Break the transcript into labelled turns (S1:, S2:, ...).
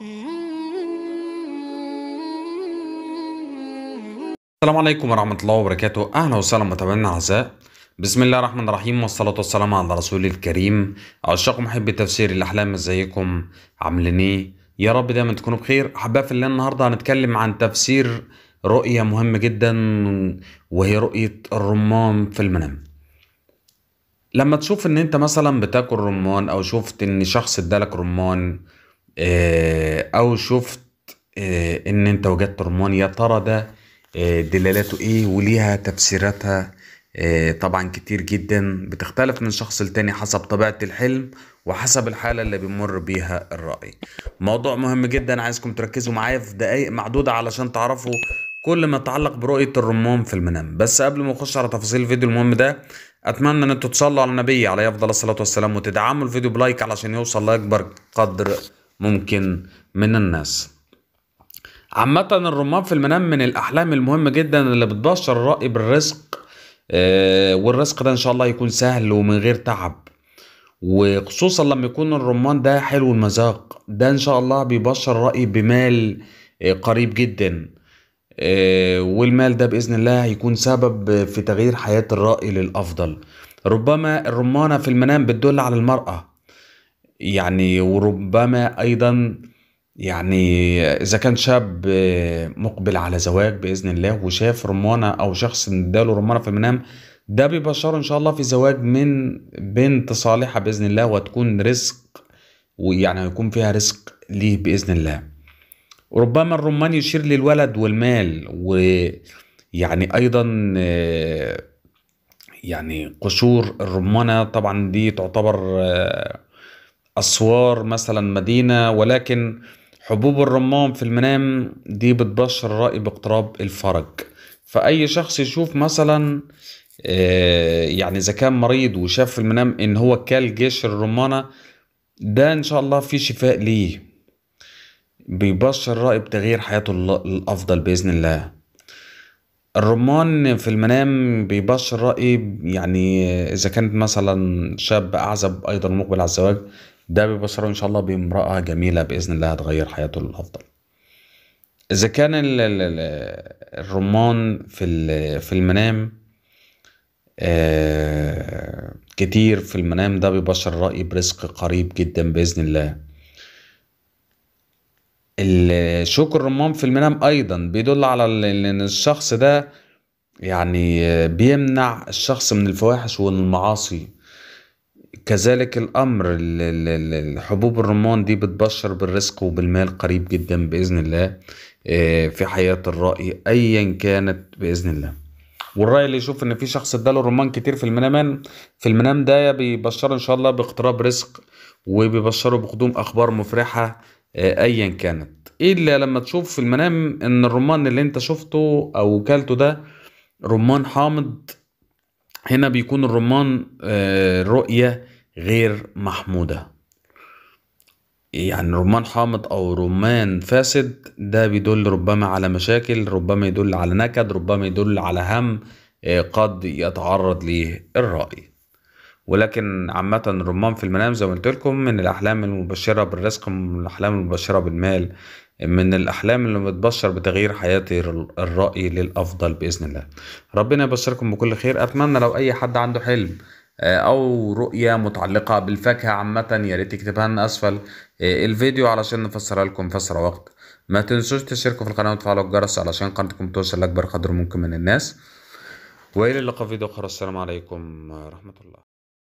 S1: السلام عليكم ورحمة الله وبركاته أهلا وسهلا متابعينا الأعزاء بسم الله الرحمن الرحيم والصلاة والسلام على رسول الكريم عشاق محب تفسير الأحلام ازيكم عاملين إيه يا رب دايما تكونوا بخير أحباء في الله النهاردة هنتكلم عن تفسير رؤية مهمة جدا وهي رؤية الرمان في المنام لما تشوف ان انت مثلا بتاكل رمان او شفت ان شخص ادالك رمان آه، او شفت آه، ان انت وجدت رمان يا ترى ده آه، دلالاته ايه وليها تفسيراتها طبعا كتير جدا بتختلف من شخص لتاني حسب طبيعة الحلم وحسب الحالة اللي بيمر بيها الرأي موضوع مهم جدا عايزكم تركزوا معايا في دقايق معدودة علشان تعرفوا كل ما يتعلق برؤية الرمان في المنام بس قبل ما نخش على تفاصيل الفيديو المهم ده أتمنى أن انتوا تصلوا على النبي عليه أفضل الصلاة والسلام وتدعموا الفيديو بلايك علشان يوصل لأكبر قدر ممكن من الناس عامة الرمان في المنام من الأحلام المهمة جدا اللي بتبشر الرأي بالرزق آه، والرزق ده إن شاء الله يكون سهل ومن غير تعب وخصوصا لما يكون الرمان ده حلو المذاق ده إن شاء الله بيبشر الرأي بمال آه، قريب جدا آه، والمال ده بإذن الله هيكون سبب في تغيير حياة الرأي للأفضل ربما الرمانة في المنام بتدل على المرأة يعني وربما أيضا يعني إذا كان شاب آه، مقبل على زواج بإذن الله وشاف رمانة أو شخص اداله رمانة في المنام ده بيبشره إن شاء الله في زواج من بنت صالحة بإذن الله وتكون رزق ويعني هيكون فيها رزق ليه بإذن الله ربما الرمان يشير للولد والمال ويعني أيضا آه، يعني قشور الرمانة طبعا دي تعتبر آه، أسوار مثلا مدينة ولكن حبوب الرمان في المنام دي بتبشر الرأي باقتراب الفرج فأي شخص يشوف مثلا آه، يعني إذا كان مريض وشاف في المنام إن هو كل جيش الرمانة ده إن شاء الله في شفاء ليه بيبشر الرأي بتغيير حياته الأفضل بإذن الله الرمان في المنام بيبشر رأي يعني إذا كانت مثلا شاب أعزب أيضا مقبل على الزواج ده بيبشره ان شاء الله بامرأة جميلة باذن الله هتغير حياته للافضل اذا كان الرمان في في المنام آه، كتير في المنام ده بيبشر رأي برزق قريب جدا بإذن الله الشوك الرمان في المنام أيضا بيدل على إن الشخص ده يعني بيمنع الشخص من الفواحش والمعاصي كذلك الامر الحبوب الرمان دي بتبشر بالرزق وبالمال قريب جدا باذن الله آه، في حياه الرأي ايا كانت باذن الله والرأي اللي يشوف ان في شخص اداله رمان كتير في المنام في المنام ده بيبشره ان شاء الله باقتراب رزق وبيبشره بقدوم اخبار مفرحه آه، ايا كانت الا لما تشوف في المنام ان الرمان اللي انت شفته او كلته ده رمان حامض هنا بيكون الرمان آه، رؤية غير محمودة يعني رمان حامض او رمان فاسد ده بيدل ربما على مشاكل ربما يدل على نكد ربما يدل على هم آه، قد يتعرض ليه الرأي ولكن عامة الرمان في المنام زي ما قلت لكم من الأحلام المبشرة بالرزق من الأحلام المبشرة بالمال من الأحلام اللي بتبشر بتغيير حياتي الرأي للأفضل بإذن الله ربنا يبشركم بكل خير أتمنى لو أي حد عنده حلم آه، او رؤية متعلقة بالفاكهة عامة يا ريت تكتبها لنا اسفل آه، الفيديو علشان نفسرها لكم فسر وقت ما تنسوش تشتركوا في القناة وتفعلوا الجرس علشان قناتكم توصل لأكبر قدر ممكن من الناس وإلى اللقاء في فيديو آخر السلام عليكم ورحمة الله